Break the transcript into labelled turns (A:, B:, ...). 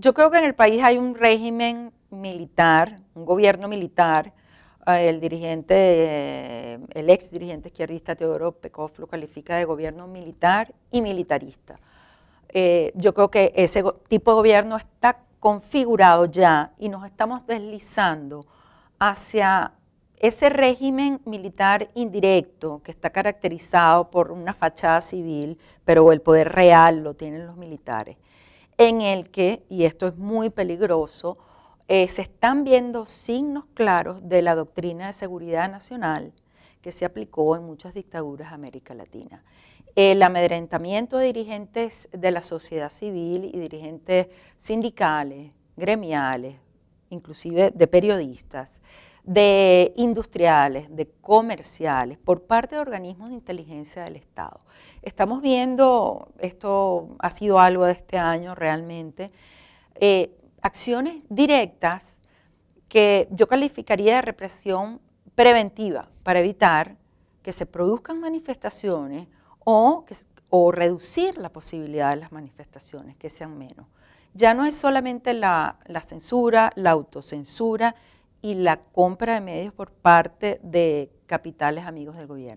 A: Yo creo que en el país hay un régimen militar, un gobierno militar. Eh, el dirigente, ex dirigente izquierdista Teodoro Pekov lo califica de gobierno militar y militarista. Eh, yo creo que ese tipo de gobierno está configurado ya y nos estamos deslizando hacia ese régimen militar indirecto que está caracterizado por una fachada civil, pero el poder real lo tienen los militares en el que, y esto es muy peligroso, eh, se están viendo signos claros de la doctrina de seguridad nacional que se aplicó en muchas dictaduras de América Latina. El amedrentamiento de dirigentes de la sociedad civil y dirigentes sindicales, gremiales, inclusive de periodistas, de industriales, de comerciales, por parte de organismos de inteligencia del Estado. Estamos viendo, esto ha sido algo de este año realmente, eh, acciones directas que yo calificaría de represión preventiva para evitar que se produzcan manifestaciones o reducir la posibilidad de las manifestaciones, que sean menos. Ya no es solamente la, censura, la autocensura y la compra de medios por parte de capitales amigos del gobierno.